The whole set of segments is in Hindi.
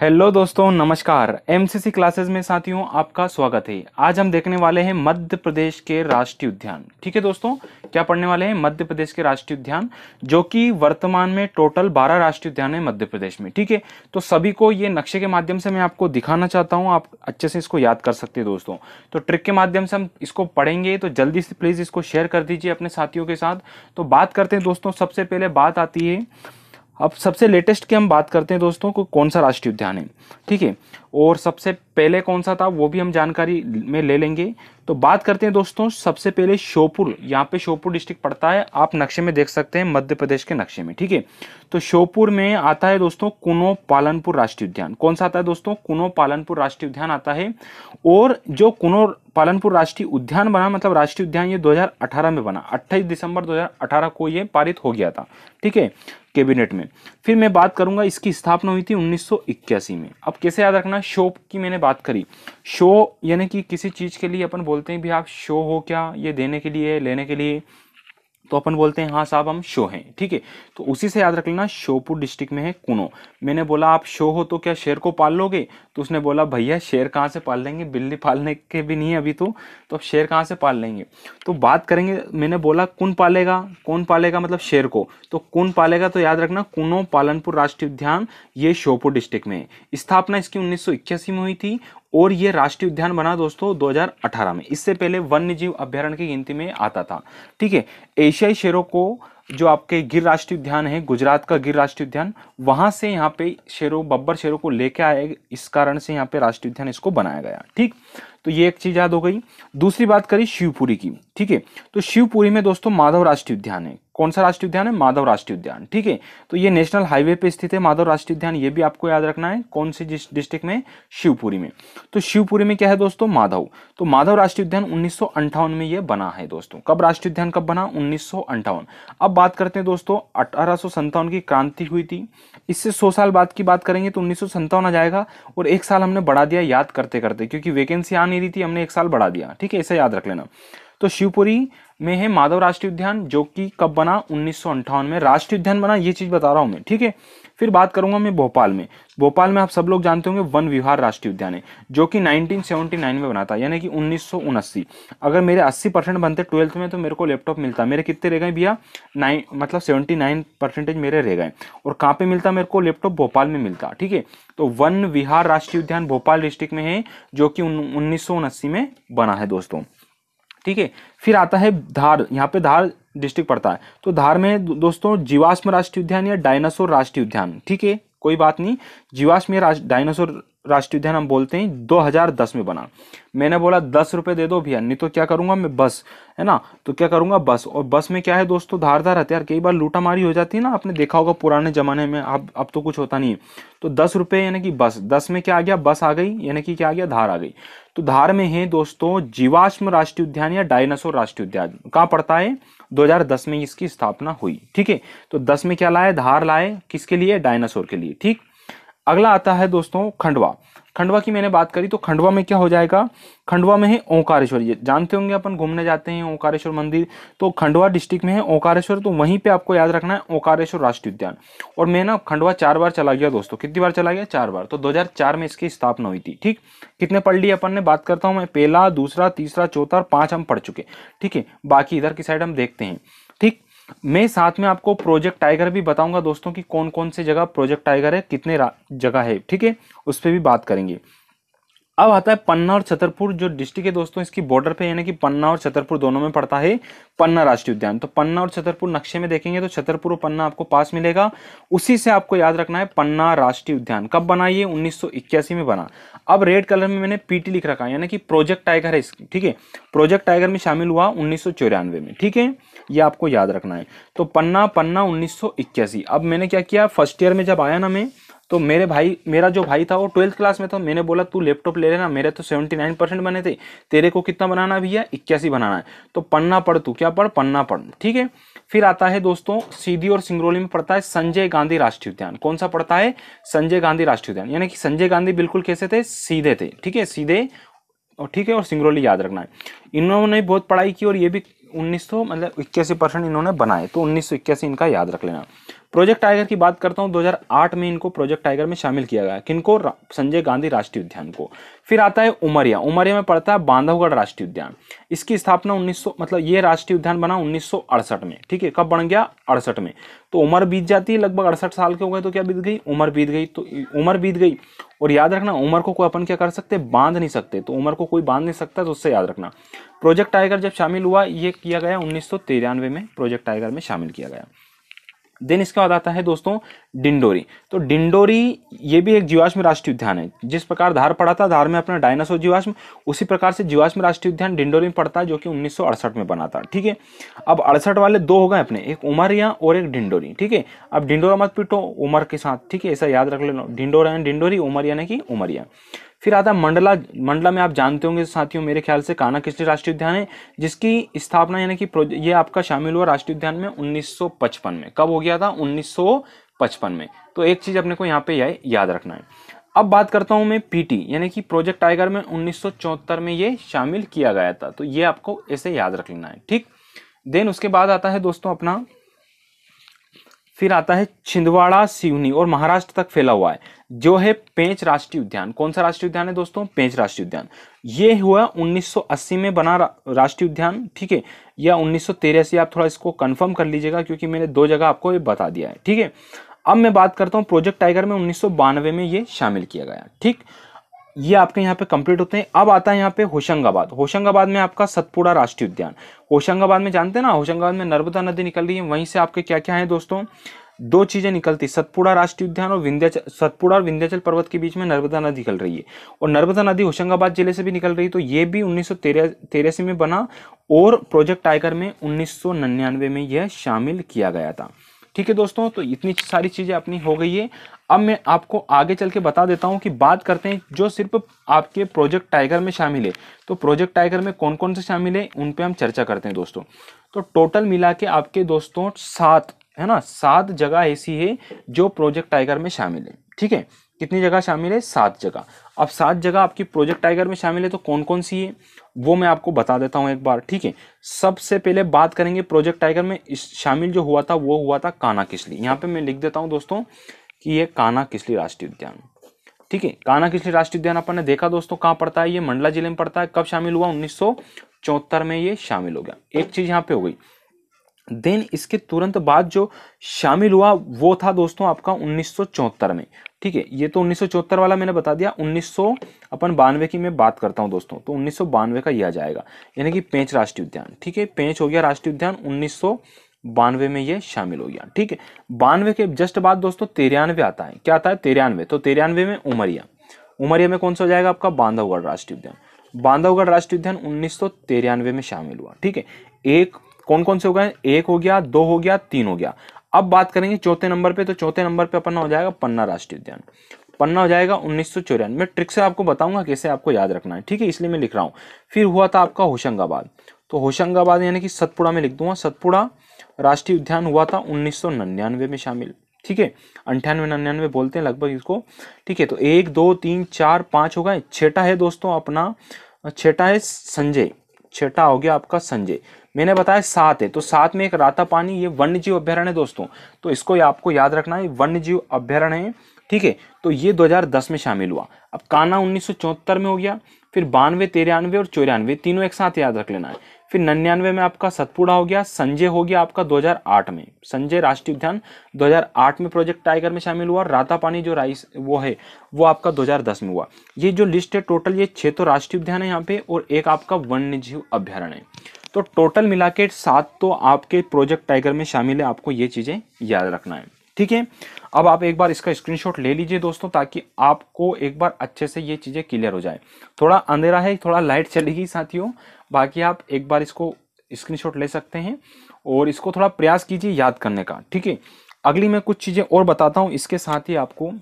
हेलो दोस्तों नमस्कार एमसीसी क्लासेस में साथियों आपका स्वागत है आज हम देखने वाले हैं मध्य प्रदेश के राष्ट्रीय उद्यान ठीक है दोस्तों क्या पढ़ने वाले हैं मध्य प्रदेश के राष्ट्रीय उद्यान जो कि वर्तमान में टोटल 12 राष्ट्रीय उद्यान है मध्य प्रदेश में ठीक है तो सभी को ये नक्शे के माध्यम से मैं आपको दिखाना चाहता हूँ आप अच्छे से इसको याद कर सकते हैं दोस्तों तो ट्रिक के माध्यम से हम इसको पढ़ेंगे तो जल्दी से प्लीज़ इसको शेयर कर दीजिए अपने साथियों के साथ तो बात करते हैं दोस्तों सबसे पहले बात आती है अब सबसे लेटेस्ट की हम बात करते हैं दोस्तों को कौन सा राष्ट्रीय उद्यान है ठीक है और सबसे पहले कौन सा था वो भी हम जानकारी में ले लेंगे तो बात करते हैं दोस्तों सबसे पहले श्योपुर यहाँ पे श्योपुर डिस्ट्रिक्ट पड़ता है आप नक्शे में देख सकते हैं मध्य प्रदेश के नक्शे में ठीक है तो श्योपुर में आता है दोस्तों कुनो पालनपुर राष्ट्रीय उद्यान कौन सा आता है दोस्तों कुनो पालनपुर राष्ट्रीय उद्यान आता है और जो कुनो पालनपुर राष्ट्रीय उद्यान बना मतलब राष्ट्रीय उद्यान ये दो में बना अट्ठाईस दिसंबर दो को ये पारित हो गया था ठीक है कैबिनेट में फिर मैं बात करूंगा इसकी स्थापना हुई थी 1981 में अब कैसे याद रखना शो की मैंने बात करी शो यानी कि किसी चीज़ के लिए अपन बोलते हैं भी आप शो हो क्या ये देने के लिए लेने के लिए तो अपन बोलते हैं हाँ साहब हम शो हैं ठीक है तो उसी से याद रख लेना शोपुर डिस्ट्रिक्ट में है कुनो मैंने बोला आप शो हो तो क्या शेर को पाल लोगे तो उसने बोला भैया शेर कहाँ से पाल लेंगे बिल्ली पालने के भी नहीं है अभी तो तो अब शेर कहाँ से पाल लेंगे तो बात करेंगे मैंने बोला कौन पालेगा कौन पालेगा मतलब शेर को तो कौन पालेगा तो याद रखना कुनो पालनपुर राष्ट्रीय उद्यान ये शोपुर डिस्ट्रिक्ट में है स्थापना इसकी उन्नीस में हुई थी और ये राष्ट्रीय उद्यान बना दोस्तों 2018 में इससे पहले वन्य जीव अभ्यारण की गिनती में आता था ठीक है एशियाई शेरों को जो आपके गिर राष्ट्रीय उद्यान है गुजरात का गिर राष्ट्रीय उद्यान वहां से यहाँ पे शेरों बब्बर शेरों को लेके आए इस कारण से यहाँ पे राष्ट्रीय उद्यान इसको बनाया गया ठीक तो ये एक चीज़ याद हो गई दूसरी बात करी शिवपुरी की ठीक है तो शिवपुरी में दोस्तों माधव राष्ट्रीय उद्यान है कौन सा राष्ट्रीय उद्यान है माधव राष्ट्रीय उद्यान ठीक है तो ये नेशनल हाईवे पे स्थित है माधव राष्ट्रीय उद्यान ये भी आपको याद रखना है कौन से डिस्ट्रिक्ट में शिवपुरी में तो शिवपुरी में क्या है दोस्तों माधव तो माधव राष्ट्रीय उद्यान उन्नीस में ये बना है दोस्तों कब राष्ट्रीय उद्यान कब बना उन्नीस अब बात करते हैं दोस्तों अठारह की क्रांति हुई थी इससे सौ साल बाद की बात करेंगे तो उन्नीस आ जाएगा और एक साल हमने बढ़ा दिया याद करते करते क्योंकि वैकेंसी आनी दी थी हमने एक साल बढ़ा दिया ठीक है इसे याद रख लेना तो शिवपुरी में है माधव राष्ट्रीय उद्यान जो कि कब बना उन्नीस में राष्ट्रीय उद्यान बना ये चीज बता रहा हूं मैं ठीक है फिर बात करूंगा मैं भोपाल में भोपाल में आप सब लोग जानते होंगे वन विहार राष्ट्रीय उद्यान है जो कि 1979 में बना था यानी कि उन्नीस अगर मेरे 80 परसेंट बनते ट्वेल्थ में तो मेरे को लैपटॉप मिलता मेरे कितने रह गए भैया नाइन मतलब 79 परसेंटेज मेरे रह गए और कहाँ पे मिलता मेरे को लैपटॉप भोपाल में मिलता ठीक है तो वन विहार राष्ट्रीय उद्यान भोपाल डिस्ट्रिक्ट में है जो कि उन्नीस में बना है दोस्तों ठीक है फिर आता है धार यहाँ पे धार डिस्ट्रिक्ट पड़ता है तो धार में दोस्तों जीवाश्म राष्ट्रीय उद्यान या डायनासोर राष्ट्रीय उद्यान ठीक है कोई बात नहीं जीवाश्म डायनासोर राष्ट्रीय उद्यान हम बोलते हैं 2010 में बना मैंने बोला दस रुपये दे दो भैया नहीं तो क्या करूंगा मैं बस है ना तो क्या करूंगा बस और बस में क्या है दोस्तों धार हथियार कई बार लूटा मारी हो जाती है ना आपने देखा होगा पुराने ज़माने में अब अब तो कुछ होता नहीं है तो दस रुपये यानी कि बस दस में क्या आ गया बस आ गई यानी कि क्या आ गया धार आ गई तो धार में है दोस्तों जीवाश्म राष्ट्रीय उद्यान या डायनासोर राष्ट्रीय उद्यान कहाँ पड़ता है 2010 में इसकी स्थापना हुई ठीक है तो 10 में क्या लाए धार लाए किसके लिए डायनासोर के लिए ठीक अगला आता है दोस्तों खंडवा खंडवा की मैंने बात करी तो खंडवा में क्या हो जाएगा खंडवा में है ओंकारेश्वर ये जानते होंगे अपन घूमने जाते हैं ओंकारेश्वर मंदिर तो खंडवा डिस्ट्रिक्ट में है ओंकारेश्वर तो वहीं पे आपको याद रखना है ओंकारेश्वर राष्ट्रीय उद्यान और मैं ना खंडवा चार बार चला गया दोस्तों कितनी बार चला गया चार बार तो दो में इसकी स्थापना हुई थी ठीक कितने पढ़ लिए अपन ने बात करता हूँ मैं पहला दूसरा तीसरा चौथा और पाँच हम पढ़ चुके ठीक है बाकी इधर की साइड हम देखते हैं ठीक मैं साथ में आपको प्रोजेक्ट टाइगर भी बताऊंगा दोस्तों कि कौन कौन से जगह प्रोजेक्ट टाइगर है कितने जगह है ठीक है उस पर भी बात करेंगे अब आता है पन्ना और छतरपुर जो डिस्ट्रिक्ट है दोस्तों इसकी बॉर्डर पे यानी कि पन्ना और छतरपुर दोनों में पड़ता है पन्ना राष्ट्रीय उद्यान तो पन्ना और छतरपुर नक्शे में देखेंगे तो छतरपुर और पन्ना आपको पास मिलेगा उसी से आपको याद रखना है पन्ना राष्ट्रीय उद्यान कब बना ये उन्नीस में बना अब रेड कलर में मैंने पीटी लिख रखा है यानी कि प्रोजेक्ट टाइगर है इसकी ठीक है प्रोजेक्ट टाइगर में शामिल हुआ उन्नीस में ठीक है ये आपको याद रखना है तो पन्ना पन्ना उन्नीस अब मैंने क्या किया फर्स्ट ईयर में जब आया ना मैं तो मेरे भाई मेरा जो भाई था वो ट्वेल्थ क्लास में था मैंने बोला तू लैपटॉप ले लेना मेरे तो सेवेंटी नाइन परसेंट बने थे तेरे को कितना बनाना भैया इक्यासी बनाना है तो पन्ना पढ़ तू क्या पढ़ पन्ना पढ़ ठीक है फिर आता है दोस्तों सीधी और सिंगरौली में पड़ता है संजय गांधी राष्ट्रीय उद्यान कौन सा पड़ता है संजय गांधी राष्ट्रीय उद्यान यानी कि संजय गांधी बिल्कुल कैसे थे सीधे थे ठीक है सीधे और ठीक है और सिंगरौली याद रखना है इन्होंने बहुत पढ़ाई की और ये भी उन्नीस मतलब इक्यासी परसेंट इन्होंने बनाए तो उन्नीस इक्यासी इनका याद रख लेना प्रोजेक्ट टाइगर की बात करता हूँ 2008 में इनको प्रोजेक्ट टाइगर में शामिल किया गया किनको संजय गांधी राष्ट्रीय उद्यान को फिर आता है उमरिया उमरिया में पड़ता है बांधवगढ़ राष्ट्रीय उद्यान इसकी स्थापना 1900 मतलब ये राष्ट्रीय उद्यान बना 1968 में ठीक है कब बन गया अड़सठ में तो उम्र बीत जाती है लगभग अड़सठ साल के हो गए तो क्या बीत गई उम्र बीत गई तो उम्र बीत गई और याद रखना उम्र को कोई अपन क्या कर सकते बांध नहीं सकते तो उम्र को कोई बांध नहीं सकता तो उससे याद रखना प्रोजेक्ट टाइगर जब शामिल हुआ ये किया गया उन्नीस में प्रोजेक्ट टाइगर में शामिल किया गया देन इसके बाद आता है दोस्तों डिंडोरी तो डिंडोरी ये भी एक जीवाश्म राष्ट्रीय उद्यान है जिस प्रकार धार पड़ा था धार में अपना डायनासोर जीवाश्म उसी प्रकार से जीवाश्म राष्ट्रीय उद्यान डिंडोरी में पड़ता है जो कि उन्नीस में बना था ठीक है अब अड़सठ वाले दो हो गए अपने एक उमरिया और एक डिंडोरी ठीक है अब डिंडोरा मत पीटो उमर के साथ ठीक है ऐसा याद रख लेना डिंडोरा डिंडोरी उमर यानी कि उमरिया फिर आता मंडला मंडला में आप जानते होंगे साथियों मेरे ख्याल से कान्हा किसली राष्ट्रीय उद्यान है जिसकी स्थापना यानी कि ये आपका शामिल हुआ राष्ट्रीय उद्यान में उन्नीस में कब हो गया था उन्नीस में तो एक चीज़ अपने को यहाँ पे याद रखना है अब बात करता हूँ मैं पीटी यानी कि प्रोजेक्ट टाइगर में उन्नीस में ये शामिल किया गया था तो ये आपको ऐसे याद रख लेना है ठीक देन उसके बाद आता है दोस्तों अपना फिर आता है छिंदवाड़ा सिवनी और महाराष्ट्र तक फैला हुआ है जो है पेंच राष्ट्रीय उद्यान कौन सा राष्ट्रीय उद्यान है दोस्तों पेंच राष्ट्रीय उद्यान ये हुआ 1980 में बना राष्ट्रीय उद्यान ठीक है या उन्नीस आप थोड़ा इसको कंफर्म कर लीजिएगा क्योंकि मैंने दो जगह आपको ये बता दिया है ठीक है अब मैं बात करता हूँ प्रोजेक्ट टाइगर में उन्नीस में ये शामिल किया गया ठीक ये आपके यहाँ पे कंप्लीट होते हैं अब आता है यहाँ पे होशंगाबाद होशंगाबाद में आपका सतपुड़ा राष्ट्रीय उद्यान होशंगाबाद में जानते हैं ना होशंगाबाद में नर्मदा नदी निकल रही है वहीं से आपके क्या क्या है दोस्तों दो चीज़ें निकलती सतपुड़ा राष्ट्रीय उद्यान और विंध्याचल सतपुड़ा और विंध्याचल पर्वत के बीच में नर्मदा नदी निकल रही है और नर्मदा नदी होशंगाबाद जिले से भी निकल रही है तो ये भी उन्नीस सौ में बना और प्रोजेक्ट टाइगर में उन्नीस में यह शामिल किया गया था ठीक है दोस्तों तो इतनी सारी चीज़ें अपनी हो गई है अब मैं आपको आगे चल के बता देता हूँ कि बात करते हैं जो सिर्फ आपके प्रोजेक्ट टाइगर में शामिल है तो प्रोजेक्ट टाइगर में कौन कौन से शामिल है उन पर हम चर्चा करते हैं दोस्तों तो टोटल मिला के आपके दोस्तों सात है ना सात जगह ऐसी है जो प्रोजेक्ट टाइगर में शामिल है ठीक है कितनी जगह शामिल है सात जगह अब सात जगह आपकी प्रोजेक्ट टाइगर में शामिल है तो कौन कौन सी है वो मैं आपको बता देता हूँ एक बार ठीक है सबसे पहले बात करेंगे प्रोजेक्ट टाइगर में शामिल जो हुआ था वो हुआ था काना किसली यहाँ पे मैं लिख देता हूँ दोस्तों कि ये काना किसली राष्ट्रीय उद्यान ठीक है काना किसली राष्ट्रीय उद्यान अपन ने देखा दोस्तों कहाँ पड़ता है ये मंडला जिले में पड़ता है कब शामिल हुआ उन्नीस में ये शामिल हो गया एक चीज़ यहाँ पे हो गई देन इसके तुरंत बाद जो शामिल हुआ वो था दोस्तों आपका उन्नीस में ठीक है ये तो उन्नीस वाला मैंने बता दिया उन्नीस अपन बानवे की मैं बात करता हूँ दोस्तों तो उन्नीस का यह आ जाएगा यानी कि पेंच राष्ट्रीय उद्यान ठीक है पेंच हो गया राष्ट्रीय उद्यान उन्नीस बानवे में ये शामिल हो गया ठीक है बानवे के जस्ट बाद दोस्तों तिरानवे आता है क्या आता है तिरानवे तो तिरानवे में उमरिया उमरिया में कौन सा हो जाएगा आपका बांधवगढ़ राष्ट्रीय उद्यान बांधवगढ़ राष्ट्रीय उद्यान उन्नीस में शामिल हुआ ठीक है एक कौन कौन से हो गए एक हो गया दो हो गया तीन हो गया अब बात करेंगे चौथे नंबर पे तो चौथे नंबर पे अपना हो जाएगा पन्ना राष्ट्रीय उद्यान पन्ना हो जाएगा उन्नीस सौ चौरानवे ट्रिक से आपको बताऊंगा कैसे आपको याद रखना है ठीक है इसलिए मैं लिख रहा हूँ फिर हुआ था आपका होशंगाबाद तो होशंगाबाद यानी कि सतपुड़ा में लिख दूंगा सतपुड़ा राष्ट्रीय उद्यान हुआ था उन्नीस में शामिल ठीक है अंठानवे नन्यानवे बोलते हैं लगभग इसको ठीक है तो एक दो तीन चार पाँच होगा गए छठा है दोस्तों अपना छठा है संजय छठा हो गया आपका संजय मैंने बताया सात है तो सात में एक राता पानी ये वन्य जीव अभ्यारण्य है दोस्तों तो इसको आपको याद रखना है वन्य जीव अभ्यारण्य है ठीक है तो ये 2010 में शामिल हुआ अब काना उन्नीस में हो गया फिर बानवे तिरानवे और चौरानवे तीनों एक साथ याद रख लेना है फिर नन्यानवे में आपका सतपुड़ा हो गया संजय हो गया आपका 2008 में संजय राष्ट्रीय उद्यान 2008 में प्रोजेक्ट टाइगर में शामिल हुआ राता पानी जो राइस वो है वो आपका 2010 में हुआ ये जो लिस्ट है टोटल ये छः तो राष्ट्रीय उद्यान है यहाँ पे और एक आपका वन्य जीव अभ्यारण है तो टोटल मिला के सात तो आपके प्रोजेक्ट टाइगर में शामिल है आपको ये चीज़ें याद रखना है ठीक है अब आप एक बार इसका स्क्रीनशॉट ले लीजिए दोस्तों ताकि आपको एक बार अच्छे से ये चीज़ें क्लियर हो जाए थोड़ा अंधेरा है थोड़ा लाइट चलेगी साथियों बाकी आप एक बार इसको स्क्रीनशॉट ले सकते हैं और इसको थोड़ा प्रयास कीजिए याद करने का ठीक है अगली मैं कुछ चीज़ें और बताता हूँ इसके साथ ही आपको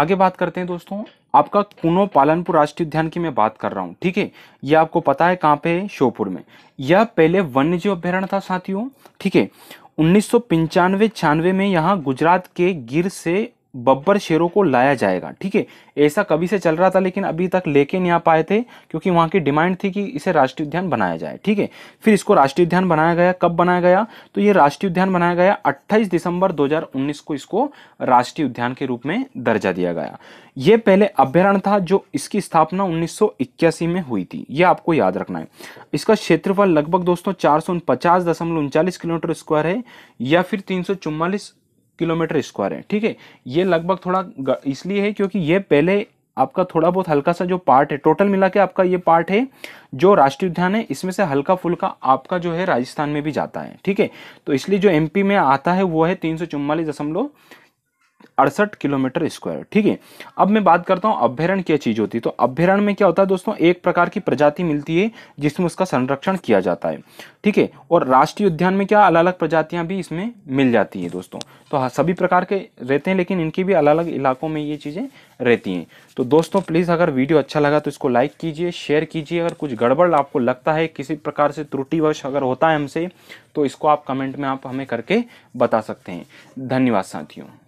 आगे बात करते हैं दोस्तों आपका कुनो पालनपुर राष्ट्रीय उद्यान की मैं बात कर रहा हूँ ठीक है ये आपको पता है कहाँ पे है शोपुर में यह पहले वन्य जीव अभ्यारण्य था साथियों ठीक है उन्नीस सौ में यहाँ गुजरात के गिर से बब्बर शेरों को लाया जाएगा ठीक है ऐसा कभी से चल रहा था लेकिन अभी तक लेके नहीं आ पाए थे क्योंकि वहाँ की डिमांड थी कि इसे राष्ट्रीय उद्यान बनाया जाए ठीक है फिर इसको राष्ट्रीय उद्यान बनाया गया कब बनाया गया तो ये राष्ट्रीय उद्यान बनाया गया 28 दिसंबर 2019 को इसको राष्ट्रीय उद्यान के रूप में दर्जा दिया गया ये पहले अभ्यारण्य था जो इसकी स्थापना उन्नीस में हुई थी ये आपको याद रखना है इसका क्षेत्रफल लगभग दोस्तों चार किलोमीटर स्क्वायर है या फिर तीन किलोमीटर स्क्वायर है ठीक है ये लगभग थोड़ा इसलिए है क्योंकि ये पहले आपका थोड़ा बहुत हल्का सा जो पार्ट है टोटल मिला के आपका ये पार्ट है जो राष्ट्रीय उद्यान है इसमें से हल्का फुल्का आपका जो है राजस्थान में भी जाता है ठीक है तो इसलिए जो एमपी में आता है वो है तीन सौ दशमलव अड़सठ किलोमीटर स्क्वायर ठीक है अब मैं बात करता हूँ अभ्यारण क्या चीज होती है तो अभ्यारण में क्या होता है दोस्तों एक प्रकार की प्रजाति मिलती है जिसमें उसका संरक्षण किया जाता है ठीक है और राष्ट्रीय उद्यान में क्या अलग अलग प्रजातियां भी इसमें मिल जाती है दोस्तों तो हाँ सभी प्रकार के रहते हैं लेकिन इनकी भी अलग अलग इलाकों में ये चीज़ें रहती हैं तो दोस्तों प्लीज़ अगर वीडियो अच्छा लगा तो इसको लाइक कीजिए शेयर कीजिए अगर कुछ गड़बड़ आपको लगता है किसी प्रकार से त्रुटिवश अगर होता है हमसे तो इसको आप कमेंट में आप हमें करके बता सकते हैं धन्यवाद साथियों